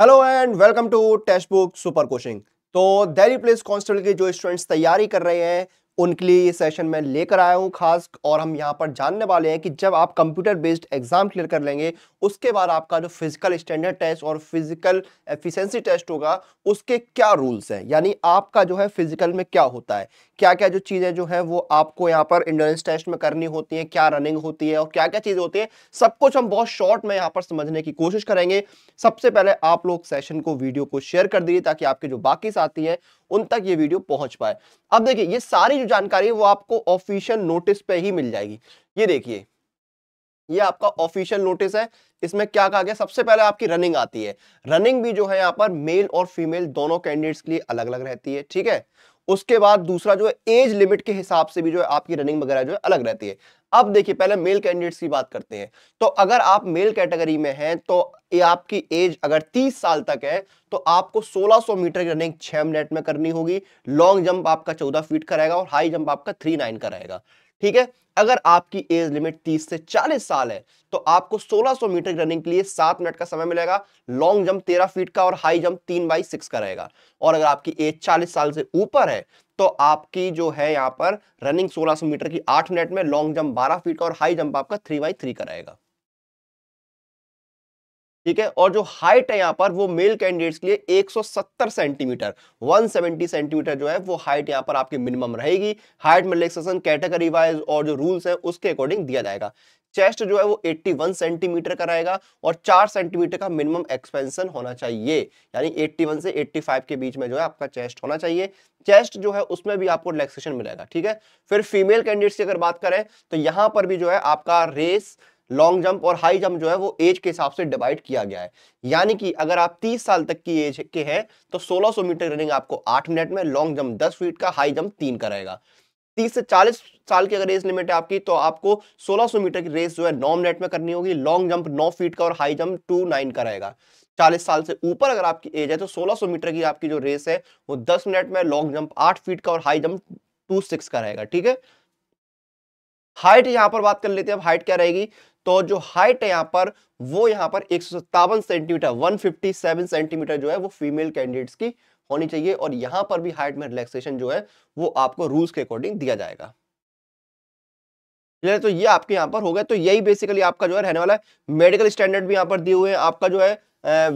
hello and welcome to text book super coaching तो Delhi police constable की जो students तैयारी कर रहे हैं उनके लिए ये सेशन मैं लेकर आया हूँ खास और हम यहाँ पर जानने वाले हैं कि जब आप कंप्यूटर बेस्ड एग्जाम क्लियर कर लेंगे उसके बाद आपका जो फिजिकल स्टैंडर्ड टेस्ट और फिजिकल एफिशिएंसी टेस्ट होगा उसके क्या रूल्स हैं यानी आपका जो है फिजिकल में क्या होता है क्या क्या जो चीज़ें जो हैं वो आपको यहाँ पर इंडोरेंस टेस्ट में करनी होती हैं क्या रनिंग होती है और क्या क्या चीज़ें होती हैं सब कुछ हम बहुत शॉर्ट में यहाँ पर समझने की कोशिश करेंगे सबसे पहले आप लोग सेशन को वीडियो को शेयर कर दीजिए ताकि आपके जो बाकी साथी हैं उन तक ये वीडियो पहुंच पाए अब देखिए ये सारी जो जानकारी है वो आपको ऑफिशियल नोटिस पे ही मिल जाएगी ये देखिए ये आपका ऑफिशियल नोटिस है इसमें क्या कहा गया सबसे पहले आपकी रनिंग आती है रनिंग भी जो है यहाँ पर मेल और फीमेल दोनों कैंडिडेट्स के लिए अलग अलग रहती है ठीक है उसके बाद दूसरा जो है एज लिमिट के हिसाब से भी जो है आपकी रनिंग वगैरह जो है अलग रहती है अब देखिए पहले मेल कैंडिडेट्स की बात करते हैं तो अगर आप मेल कैटेगरी में हैं तो ये आपकी एज अगर 30 साल तक है तो आपको 1600 मीटर की रनिंग 6 मिनट में करनी होगी लॉन्ग जंप आपका 14 फीट का रहेगा और हाई जंप आपका 39 का रहेगा ठीक है अगर आपकी एज लिमिट 30 से 40 साल है तो आपको 1600 मीटर की रनिंग के लिए 7 मिनट का समय मिलेगा लॉन्ग जंप 13 फीट का और हाई जंप 3 बाई सिक्स का रहेगा और अगर आपकी एज 40 साल से ऊपर है तो आपकी जो है यहाँ पर रनिंग 1600 मीटर की 8 मिनट में लॉन्ग जंप 12 फीट का और हाई जंप आपका 3 बाई थ्री का रहेगा ठीक है और जो हाइट है यहाँ पर वो मेल कैंडिडेट्स के लिए 170 सेंटीमीटर 170 सेंटीमीटर जो है वो हाइट यहाँ पर आपकी मिनिमम रहेगी हाइट में रिलेक्सेशन कैटेगरी वाइज और जो रूल्स हैं उसके अकॉर्डिंग दिया जाएगा चेस्ट जो है वो 81 सेंटीमीटर का रहेगा और 4 सेंटीमीटर का मिनिमम एक्सपेंशन होना चाहिए यानी 81 से 85 के बीच में जो है आपका चेस्ट होना चाहिए चेस्ट जो है उसमें भी आपको रिलैक्सेशन मिलेगा ठीक है फिर फीमेल कैंडिडेट्स की अगर बात करें तो यहाँ पर भी जो है आपका रेस लॉन्ग जंप और हाई जंप जो है वो एज के हिसाब से डिवाइड किया गया है यानी कि अगर आप 30 साल तक की एज के हैं तो 1600 मीटर रनिंग आपको 8 मिनट में लॉन्ग जंप 10 फीट का हाई जंप 3 का रहेगा 30 से 40 साल की अगर एज लिमिट है आपकी तो आपको 1600 मीटर की रेस जो है 9 मिनट में करनी होगी लॉन्ग जंप नौ फीट का और हाई जंप नाइन का रहेगा चालीस साल से ऊपर अगर आपकी एज है तो सोलह मीटर की आपकी जो रेस है वो दस मिनट में लॉन्ग जंप आठ फीट का और हाई जंप सिक्स का रहेगा ठीक है हाइट यहां पर बात कर लेते हैं अब हाइट क्या रहेगी तो जो हाइट है यहां पर वो यहां पर एक सेंटीमीटर 157 सेंटीमीटर जो है वो फीमेल कैंडिडेट्स की होनी चाहिए और यहाँ पर भी हाइट में रिलैक्सेशन जो है वो आपको रूल्स के अकॉर्डिंग दिया जाएगा तो ये आपके यहाँ पर हो गया तो यही बेसिकली आपका जो है रहने वाला है मेडिकल स्टैंडर्ड भी यहाँ पर दिए हुए हैं आपका जो है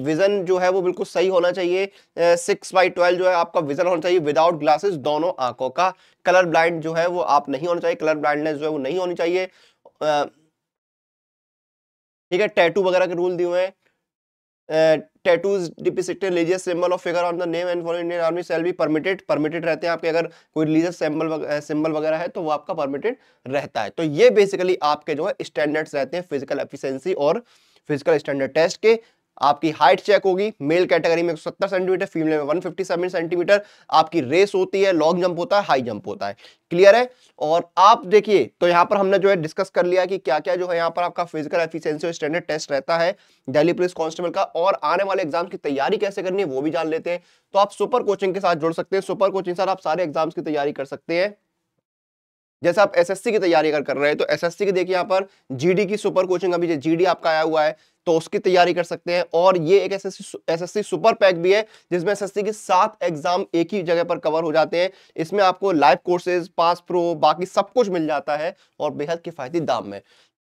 विजन जो है वो बिल्कुल सही होना चाहिए सिक्स बाई ट्वेल्व जो है आपका विजन होना चाहिए विदाउट ग्लासेस दोनों आंखों का कलर ब्लाइंड जो है वो आप नहीं होना चाहिए कलर ब्लाइंडनेस जो है वो नहीं होनी चाहिए ठीक है टैटू वगैरह के रूल दिए हुए हैं tattoos depicted religious symbol of figure on the name and for Indian army cell भी परमिटेड परमिटेड रहते हैं आपके अगर कोई रिलीजियस सिंबल सिंबल वगैरह है तो वो आपका परमिटेड रहता है तो ये बेसिकली आपके जो है स्टैंडर्ड्स रहते हैं फिजिकल एफिशिएंसी और फिजिकल स्टैंडर्ड टेस्ट के आपकी हाइट चेक होगी मेल कैटेगरी में 170 सेंटीमीटर फीमेल में 157 सेंटीमीटर आपकी रेस होती है लॉन्ग जंप होता है हाई जंप होता है क्लियर है और आप देखिए तो यहाँ पर हमने जो है डिस्कस कर लिया कि क्या क्या जो है यहाँ पर आपका फिजिकल एफिशिएंसी और स्टैंडर्ड टेस्ट रहता है दिल्ली पुलिस कांस्टेबल का और आने वाले एग्जाम की तैयारी कैसे करनी है वो भी जान लेते हैं तो आप सुपर कोचिंग के साथ जुड़ सकते हैं सुपर कोचिंग साथ आप सारे एग्जाम्स की तैयारी कर सकते हैं जैसे आप एसएससी की तैयारी अगर कर रहे हैं तो एसएससी की देखिए यहाँ पर जीडी की सुपर कोचिंग अभी जीडी आपका आया हुआ है तो उसकी तैयारी कर सकते हैं और ये एक एसएससी एसएससी सुपर पैक भी है जिसमें एसएससी के सात एग्जाम एक ही जगह पर कवर हो जाते हैं इसमें आपको लाइव कोर्सेज पास प्रो बाकी सब कुछ मिल जाता है और बेहद किफायती दाम में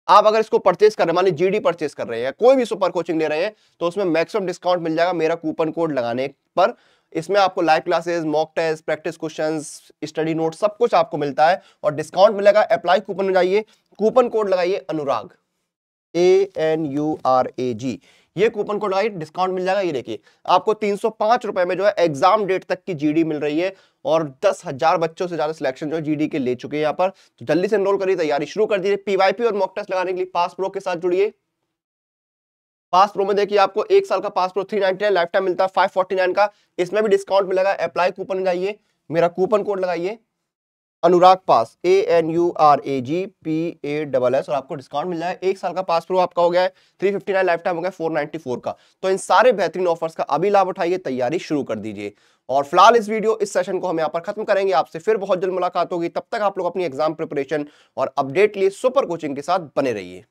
आप अगर इसको परचेज कर रहे हैं मान लीजिए जीडी परचेज कर रहे हैं कोई भी सुपर कोचिंग ले रहे हैं तो उसमें मैक्सिमम डिस्काउंट मिल जाएगा मेरा कूपन कोड लगाने पर इसमें आपको live classes mock test practice question study note सब कुछ आपको मिलता है और डिस्काउंट मिलेगा अप्लाई कूपन में जाइए कूपन कोड लगाइए Anurag A N U R A G ये कूपन कोड लगाइए डिस्काउंट मिल जाएगा ये देखिए आपको तीन सौ रुपए में जो है एग्जाम डेट तक की जीडी मिल रही है और दस हजार बच्चों से ज्यादा सिलेक्शन जो है जीडी के ले चुके हैं यहाँ पर तो जल्दी से एनरोल करिए तैयारी शुरू कर दीजिए पीवाईपी और मॉक टेस्ट लगाने के लिए पास प्रो के साथ जुड़िए पास प्रो में देखिए आपको एक साल का pass pro three ninety nine life time मिलता है फाइव फोर्टी नाइन का इसमें भी डिस्काउंट मिलेगा अप्लाई कूपन लगाइए मेरा कूपन कोड लगाइए Anurag pass A N U R A G P A double S और आपको डिस्काउंट मिल जाए एक साल का पास प्रो आपका हो गया है three fifty nine life time हो गया फोर नाइन्टी फोर का तो इन सारे बेहतरीन ऑफर्स का अभी लाभ उठाइए तैयारी शुरू कर दीजिए और फिलहाल इस वीडियो इस सेशन को हम यहाँ पर खत्म करेंगे आपसे फिर बहुत जल्द मुलाकात होगी तब तक आप लोग अपनी एग्जाम प्रिपरेशन और अपडेट लिए सुपर कोचिंग के साथ बने रहिए